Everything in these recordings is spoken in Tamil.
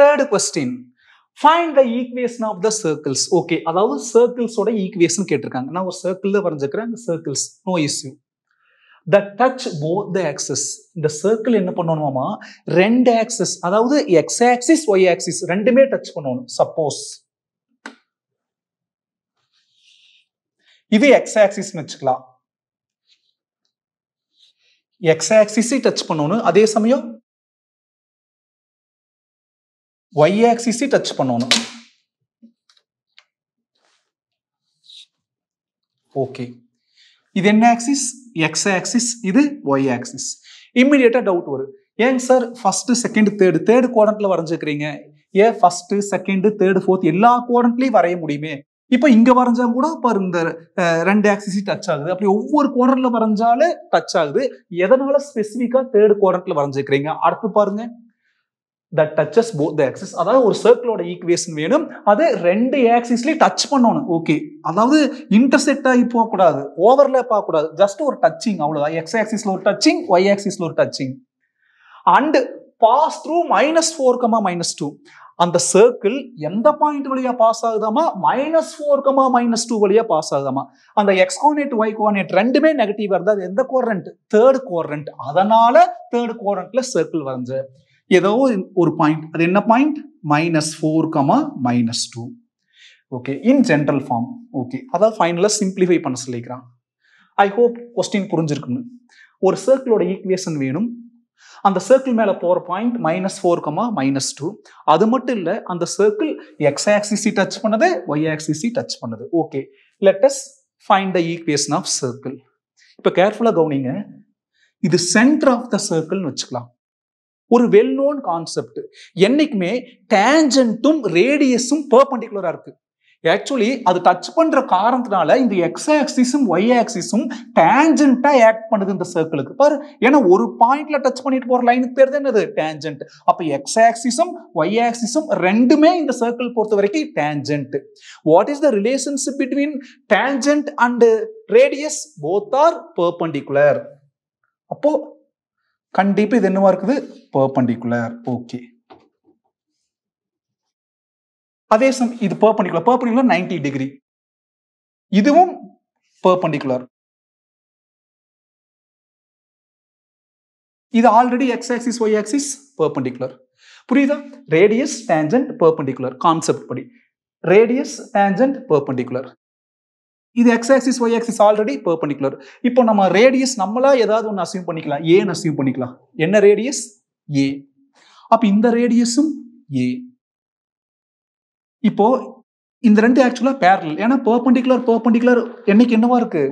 Third question find the equation of the circles okay அதாவது சர்க்கிள்ஸோட ஈக்குவேஷன் கேட்டிருக்காங்க நான் ஒரு சர்க்கிளில் வரைஞ்சிருக்கிறேன் அந்த circles no issue the touch both the axes இந்த சர்க்கிள் என்ன பண்ணணுமாமா ரெண்டு ஆக்சஸ் அதாவது எக்ஸ் ஆக்சிஸ் ஒய் ஆக்சிஸ் ரெண்டுமே டச் பண்ணணும் சப்போஸ் இது எக்ஸ் ஆக்சிஸ்னு வச்சுக்கலாம் எக்ஸ் ஆக்சிஸை டச் பண்ணணும் அதே சமயம் ஒய் ஆக்சிஸை டச் பண்ணணும் ஓகே இது என்ன ஆக்சிஸ் எக்ஸ் ஆக்சிஸ் இது ஒய் ஆக்சிஸ் இம்மிடியேட்டாக டவுட் வரும் ஏங்க sir first second third third குவாட்ரண்ட்ல வரைஞ்சிருக்கிறீங்க ஏன் ஃபர்ஸ்ட் செகண்ட் தேர்டு ஃபோர்த் எல்லா குவாட்ரண்ட்லையும் வரைய முடியுமே இப்போ இங்கே வரைஞ்சா கூட பாரு இந்த ரெண்டு ஆக்சிஸும் டச் ஆகுது அப்படி ஒவ்வொரு குவாட்ரண்ட்ல வரைஞ்சாலும் டச் ஆகுது எதனால ஸ்பெசிஃபிக்காக தேர்டு குவாட்ரண்ட்ல வரைஞ்சிருக்கிறீங்க அடுத்து பாருங்க that touches both the axis அதாவது ஒரு சர்க்கிளோட ஈக்குவேஷன் வேணும் அதை ரெண்டு ஆக்சிஸ்லேயும் டச் பண்ணணும் ஓகே அதாவது இன்டர்செக்ட் ஆகி போகக்கூடாது ஓவர்லேப் ஆகக்கூடாது ஜஸ்ட் ஒரு டச்சிங் அவ்வளோதான் எக்ஸ் ஆக்சிஸில் ஒரு டச்சிங் ஒய் ஆக்சிஸில் ஒரு touching and pass through minus four comma minus two அந்த சர்க்கிள் எந்த பாயிண்ட் வழியா பாஸ் ஆகுதாமா minus four comma minus two வழியா பாஸ் ஆகுதாமா அந்த எக்ஸ் கோஆர்டினேட் ஒய் கோஆர்டினேட் ரெண்டுமே நெகட்டிவ் வருது அது எந்த கோரண்ட் தேர்ட் கோரண்ட் அதனால தேர்ட் கோரண்ட்ல சர்க்கிள் வரைஞ்சு ஏதோ ஒரு பாயிண்ட் அது என்ன point minus four comma minus two okay in general form okay அதாவது ஃபைனலாக சிம்பிளிஃபை பண்ண சொல்லிக்கிறான் ஐ ஹோப் கொஸ்டின் புரிஞ்சிருக்குன்னு ஒரு சர்க்கிளோட ஈக்குவேஷன் வேணும் அந்த சர்க்கிள் மேலே போகிற point minus four comma minus two அது மட்டும் இல்லை அந்த சர்க்கிள் எக்ஸ் ஆக்சிசி டச் பண்ணது ஒய் ஆக்சிசி டச் பண்ணுது okay let's find the equation of circle இப்போ கேர்ஃபுல்லாக கவனிங்க இது சென்டர் ஆஃப் த சர்க்கிள்னு வச்சுக்கலாம் ஒரு வெல் நோன் கான்செப்ட் என்னைக்குமே டேஞ்சன்ட்டும் ரேடியஸும் பர்பண்டிகுலராக இருக்குது ஆக்சுவலி அது டச் பண்ற காரணத்தினால இந்த எக்ஸ் ஆக்சிஸும் ஒய் ஆக்சிஸும் டேஞ்சண்டா ஆக்ட் பண்ணுது இந்த சர்க்கிளுக்கு பாரு ஏன்னா ஒரு பாயிண்ட்ல டச் பண்ணிட்டு போற லைனுக்கு பேர் தான் என்னது டேஞ்சன்ட் அப்ப எக்ஸ் ஆக்சிஸும் ஒய் ஆக்சிஸும் ரெண்டுமே இந்த சர்க்கிள் பொறுத்த வரைக்கும் tangent what is the relationship between tangent and radius both are perpendicular அப்போ கண்டிப்பா இது என்னவா இருக்குது பர்பண்டிகுலர் ஓகே அதே சம் இது பர்பண்டிகுலர் பர்பண்டிகுலர் நைன்டி டிகிரி இதுவும் பர்பண்டிகுலர் இது already x axis Y axis perpendicular புரியுதா ரேடியஸ் டேஞ்சன்ட் பர்பண்டிகுலர் கான்செப்ட் படி ரேடியஸ் டேஞ்சன்ட் பர்பண்டிகுலர் இது x axis Y axis already perpendicular இப்போ நம்ம ரேடியஸ் நம்மளா ஏதாவது ஒன்று அசியூம் பண்ணிக்கலாம் ஏன்னு அசியூம் பண்ணிக்கலாம் என்ன ரேடியஸ் ஏ அப்ப இந்த ரேடியஸும் ஏ இப்போ இந்த ரெண்டு ஆக்சுவலா பேரல் ஏன்னா பர்பண்டிகுலர் பர்பண்டிகுலர் என்னைக்கு என்னவா இருக்கு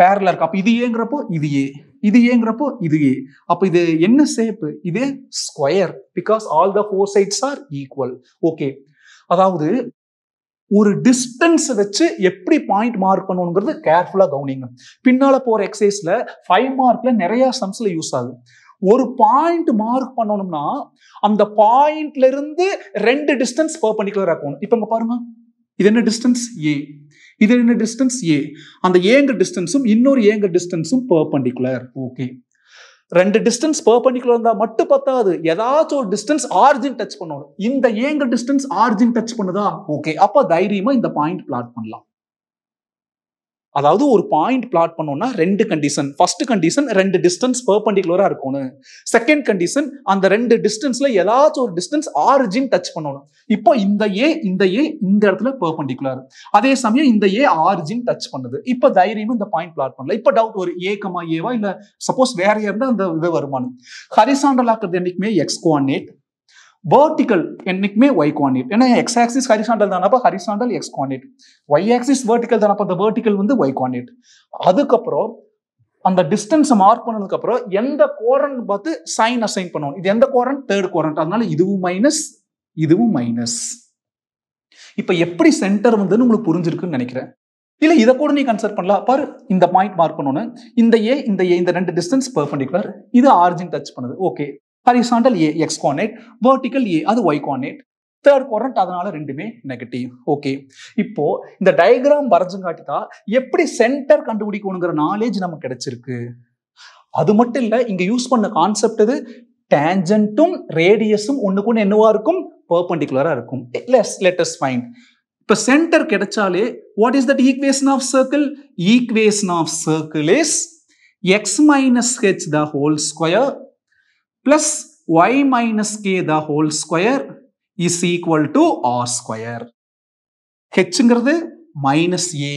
பேரலா இருக்கு அப்ப இது ஏங்கிறப்போ இது ஏ இது ஏங்கிறப்போ இது ஏ அப்ப இது என்ன சேப்பு இது square because all the four sides are equal okay அதாவது ஒரு டிஸ்டன்ஸ் வச்சு எப்படி பாயிண்ட் மார்க் பண்ணணுங்கிறது கேர்ஃபுல்லாக கவனிங்க பின்னால் போகிற எக்ஸசைஸில் ஃபைவ் மார்க்கில் நிறையா சம்ஸில் யூஸ் ஆகுது ஒரு பாயிண்ட் மார்க் பண்ணணும்னா அந்த பாயிண்ட்ல இருந்து ரெண்டு டிஸ்டன்ஸ் பர்பண்டிகுலர் ஆக்கணும் இப்போ இங்கே பாருங்க இது என்ன டிஸ்டன்ஸ் ஏ இது என்ன டிஸ்டன்ஸ் ஏ அந்த ஏங்க டிஸ்டன்ஸும் இன்னொரு ஏங்க டிஸ்டன்ஸும் பர்பண்டிகுலர் ஓகே ரெண்டு டிஸ்டன்ஸ் பர்பண்டிகுலர் இருந்தால் மட்டும் பத்தாது ஏதாச்சும் ஒரு டிஸ்டன்ஸ் ஆர்ஜின் டச் பண்ணணும் இந்த ஏங்க டிஸ்டன்ஸ் ஆர்ஜின் டச் பண்ணுதா ஓகே அப்போ தைரியமாக இந்த பாயிண்ட் பிளாட் பண்ணலாம் அதாவது ஒரு பாயிண்ட் பிளாட் பண்ணோம்னா ரெண்டு கண்டிஷன் ஃபர்ஸ்ட் கண்டிஷன் ரெண்டு டிஸ்டன்ஸ் பர்பண்டிகுலராக இருக்கணும் செகண்ட் கண்டிஷன் அந்த ரெண்டு டிஸ்டன்ஸ்ல ஏதாச்சும் ஒரு டிஸ்டன்ஸ் ஆரிஜின் டச் பண்ணணும் இப்போ இந்த ஏ இந்த ஏ இந்த இடத்துல பர்பண்டிகுலர் அதே சமயம் இந்த ஏ ஆரிஜின் டச் பண்ணுது இப்போ தைரியமும் இந்த பாயிண்ட் பிளாட் பண்ணல இப்போ டவுட் ஒரு ஏ கமா ஏவா இல்லை சப்போஸ் வேற இருந்தால் அந்த இது வருமானம் ஹரிசாண்டல் ஆக்குறது என்றைக்குமே கோஆர்டினேட் வேர்டிக்கல் என்னைக்குமே ஒய் குவாண்டேட் ஏன்னா எக்ஸ் ஆக்சிஸ் ஹரிசாண்டல் தானப்போ horizontal x coordinate y axis vertical தானப்போ அந்த வேர்டிக்கல் வந்து ஒய் குவாண்டேட் அதுக்கப்புறம் அந்த டிஸ்டன்ஸை மார்க் பண்ணதுக்கு அப்புறம் எந்த கோரன் பார்த்து சைன் அசைன் பண்ணுவோம் இது எந்த கோரன் தேர்ட் கோரன்ட் அதனால இதுவும் மைனஸ் இதுவும் மைனஸ் இப்ப எப்படி சென்டர் வந்து உங்களுக்கு புரிஞ்சிருக்குன்னு நினைக்கிறேன் இல்ல இதை கூட நீ கன்சர்ட் பண்ணலாம் பாரு இந்த பாயிண்ட் மார்க் பண்ணணும் இந்த ஏ இந்த ஏ இந்த ரெண்டு டிஸ்டன்ஸ் பெர்பெண்டிகுலர் இது ஆர்ஜின் டச் பண்ணுது ஓகே ஹரிசாண்டல் ஏ எக்ஸ் கோஆர்டினேட் வேர்டிக்கல் ஏ அது ஒய் கோஆர்டினேட் தேர்ட் குவாரண்ட் அதனால ரெண்டுமே நெகட்டிவ் ஓகே இப்போ இந்த டயக்ராம் வரைஞ்சுங்காட்டி தான் எப்படி சென்டர் கண்டுபிடிக்கணுங்கிற நாலேஜ் நமக்கு கிடைச்சிருக்கு அது மட்டும் இல்லை இங்க யூஸ் பண்ண கான்செப்ட் இது டேஞ்சன்ட்டும் ரேடியஸும் ஒன்றுக்கு ஒன்று என்னவா இருக்கும் பர்பண்டிகுலராக இருக்கும் லெஸ் லெட்டஸ்ட் ஃபைண்ட் இப்போ சென்டர் கிடைச்சாலே what is that equation of circle equation of circle is x minus h the whole square plus y minus k the whole square is equal to r square. ஹெச்ங்கிறது மைனஸ் ஏ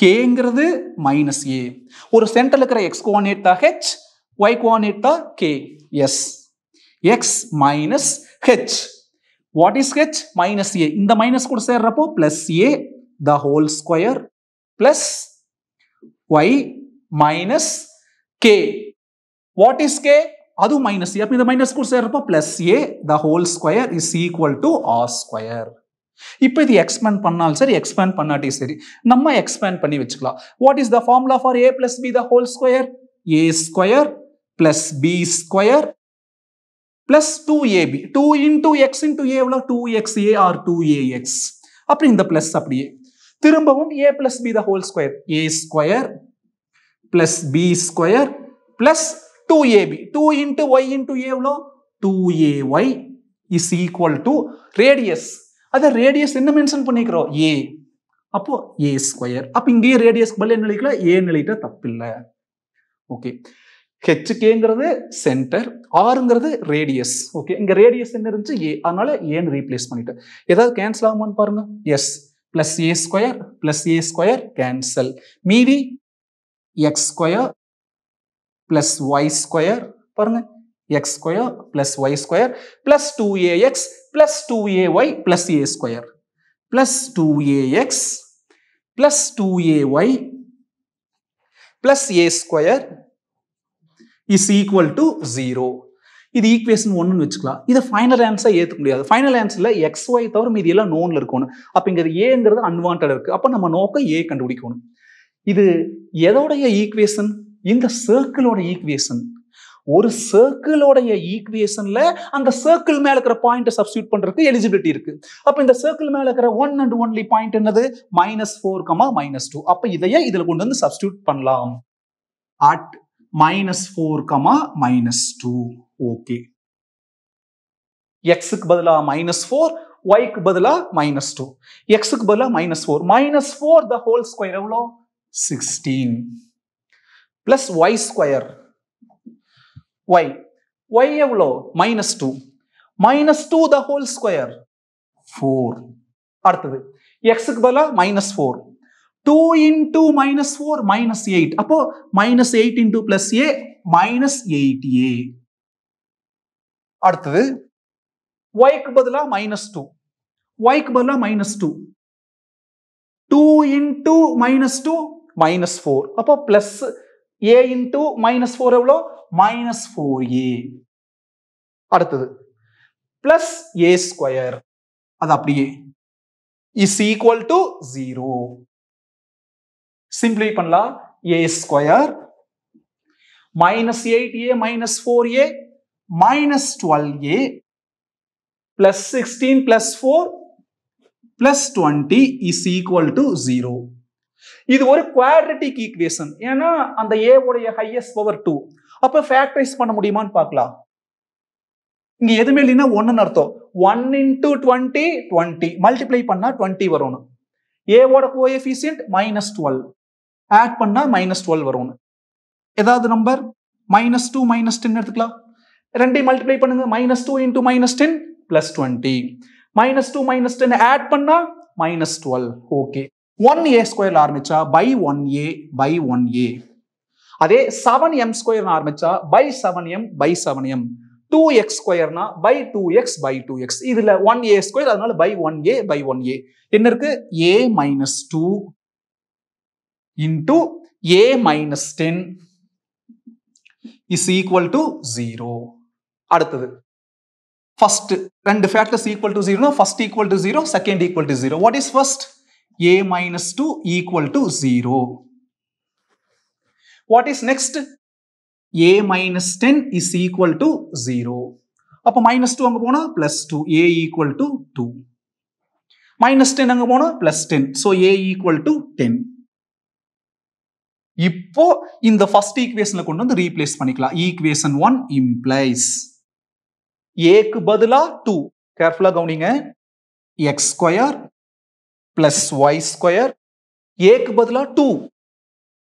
கேங்கிறது மைனஸ் ஏ ஒரு சென்டரில் இருக்கிற எக்ஸ் தா h, h y coordinate k. K is x minus h what is h minus a இந்த மைனஸ் கூட செய்கிறப்போ, plus a the whole square plus y minus k what is k அதுவும் மைனஸ் அப்போ இந்த மைனஸ் கூட சேர்றப்போ plus a the whole square is equal to r square இப்போ இது எக்ஸ்பேண்ட் பண்ணாலும் சரி எக்ஸ்பேண்ட் பண்ணாட்டி சரி நம்ம எக்ஸ்பேண்ட் பண்ணி வச்சுக்கலாம் what is the formula for a plus b the whole square a square plus b square plus two a b two into x into a எவ்வளோ two x a or two a x அப்படி இந்த பிளஸ் அப்படியே திரும்பவும் a plus b the whole square a square plus b square plus two a b two into y into a எவ்வளோ two a y is equal to radius அதை ரேடியஸ் என்ன மென்ஷன் பண்ணிக்கிறோம் ஏ அப்போ ஏ ஸ்கொயர் அப்போ இங்கேயே ரேடியஸ்க்கு பதில் என்ன எழுதிக்கலாம் ஏ எழுதிட்டா தப்பில்லை ஓகே ஹெச்சுகேங்கிறது சென்டர் ஆறுங்கிறது ரேடியஸ் ஓகே இங்கே ரேடியஸ் என்ன இருந்துச்சு ஏ அதனால ஏன்னு ரீப்ளேஸ் பண்ணிட்டேன் ஏதாவது கேன்சல் ஆகுமான்னு பாருங்க yes plus a square plus a square cancel மீதி x square plus y square பாருங்க x square plus y square plus two a x plus two a y plus a square plus two a x plus two a y plus a square is equal to zero இது ஈக்குவேஷன் ஒன்றுன்னு வச்சுக்கலாம் இது ஃபைனல் ஆன்சர் ஏற்றுக்க முடியாது ஃபைனல் ஆன்சரில் எக்ஸ் ஒய் தவிர மீதி எல்லாம் நோனில் இருக்கணும் அப்போ இங்கே ஏங்கிறது அன்வான்ட் இருக்குது அப்போ நம்ம நோக்கம் ஏ கண்டுபிடிக்கணும் இது எதோடைய ஈக்குவேஷன் இந்த சர்க்கிளோட ஈக்குவேஷன் ஒரு சர்க்கிளோடைய ஈக்குவேஷன்ல அந்த சர்க்கிள் மேல இருக்கிற பாயிண்ட் சப்ஸ்டியூட் பண்றதுக்கு எலிஜிபிலிட்டி இருக்கு அப்ப இந்த சர்க்கிள் மேல இருக்கிற ஒன் அண்ட் ஒன்லி பாயிண்ட் என்னது minus four comma minus two அப்ப இதையே இதுல கொண்டு வந்து சப்ஸ்டியூட் பண்ணலாம் at minus four comma minus two okay எக்ஸுக்கு பதிலா மைனஸ் ஃபோர் ஒய்க்கு பதிலா மைனஸ் டூ எக்ஸுக்கு பதிலா minus four minus four the whole square எவ்வளோ sixteen plus y square y y எவ்வளோ minus two minus two the whole square four அடுத்தது எக்ஸுக்கு பதிலாக minus four two into minus four minus eight அப்போ minus eight into plus a minus eight a அடுத்தது ஒய்க்கு பதிலாக மைனஸ் டூ ஒய்க்கு பதிலாக minus two two into minus two minus four அப்போ plus a into minus four எவ்வளோ மைனஸ் ஃபோர் ஏ அடுத்தது பிளஸ் ஏ ஸ்கொயர் அது அப்படியே is equal to zero simplify பண்ணலாம் a square minus eight a minus four a minus twelve a plus sixteen plus four plus twenty is equal to zero இது ஒரு குவாட்ரட்டிக் ஈக்குவேஷன் ஏன்னா அந்த உடைய ஹையஸ்ட் பவர் டூ அப்போ ஃபேக்டரைஸ் பண்ண முடியுமான்னு பார்க்கலாம் இங்கே எதுவுமே இல்லைன்னா ஒன்றுன்னு அர்த்தம் one into twenty twenty multiply பண்ணால் டுவெண்ட்டி வரணும் ஏவோட கோஎஃபிஷியன்ட் மைனஸ் டுவெல் ஆட் பண்ணால் மைனஸ் டுவெல் வரும்னு ஏதாவது number minus two minus ten எடுத்துக்கலாம் ரெண்டையும் மல்டிப்ளை பண்ணுங்க minus two into minus ten plus twenty minus two minus ten add பண்ணால் minus twelve okay one a square ஆரம்பிச்சா by one a by one a அதே செவன் எம் ஸ்கொயர்னு ஆரம்பிச்சா by seven m by seven m two x ஸ்கொயர்னா by two x by two x இதுல ஒன் ஏ ஸ்கொயர் அதனால by one a by one a என்ன இருக்கு a minus two into a minus ten is equal to zero அடுத்தது ஃபர்ஸ்ட் ரெண்டு factors equal to zero first equal to zero second equal to zero what is first a minus 2 equal to 0. What is next? a minus 10 is equal to 0. அப்போ minus 2 அங்க போனா plus 2 a equal to 2. minus 10 அங்க போனா plus 10. So a equal to 10. இப்போ இந்த ஃபர்ஸ்ட் ஈக்குவேஷன்ல கொண்டு வந்து ரீப்ளேஸ் பண்ணிக்கலாம் ஈக்குவேஷன் ஒன் இம்ப்ளைஸ் ஏக்கு பதிலா டூ கேர்ஃபுல்லா கவனிங்க x square plus y square ஏக்கு பதிலாக two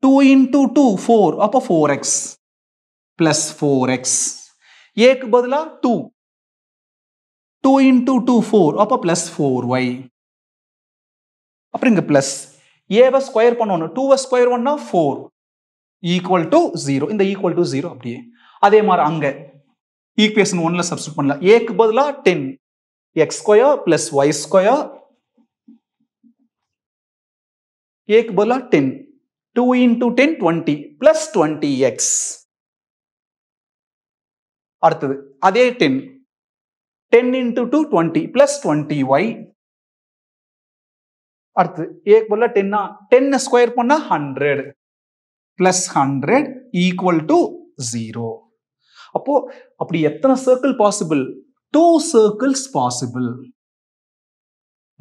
two into two four அப்போ four x plus four x ஏக்கு பதிலாக two two into two four அப்போ பிளஸ் ஃபோர் ஒய் அப்புறம் இங்கே பிளஸ் ஏவை ஸ்கொயர் பண்ணணும் டூவை ஸ்கொயர் ஒன்னா ஃபோர் ஈக்குவல் டு ஜீரோ இந்த ஈக்குவல் டு ஜீரோ அப்படியே அதே மாதிரி அங்கே ஈக்குவேஷன் ஒன்ல சப்ஸ்டியூட் பண்ணலாம் ஏக்கு பதிலாக ten x square plus y square एक बोला ten two into ten twenty plus twenty x அடுத்தது அதே ten ten into two twenty plus twenty y அடுத்தது ஏ போல டென்னா டென்னை ஸ்கொயர் பண்ணா hundred plus hundred equal to zero அப்போ அப்படி எத்தனை circle possible two circles possible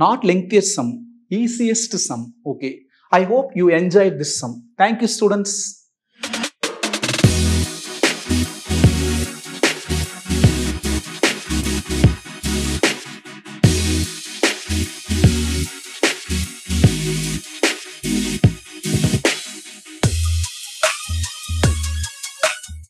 not lengthiest sum easiest sum okay I hope you enjoyed this sum. Thank you students.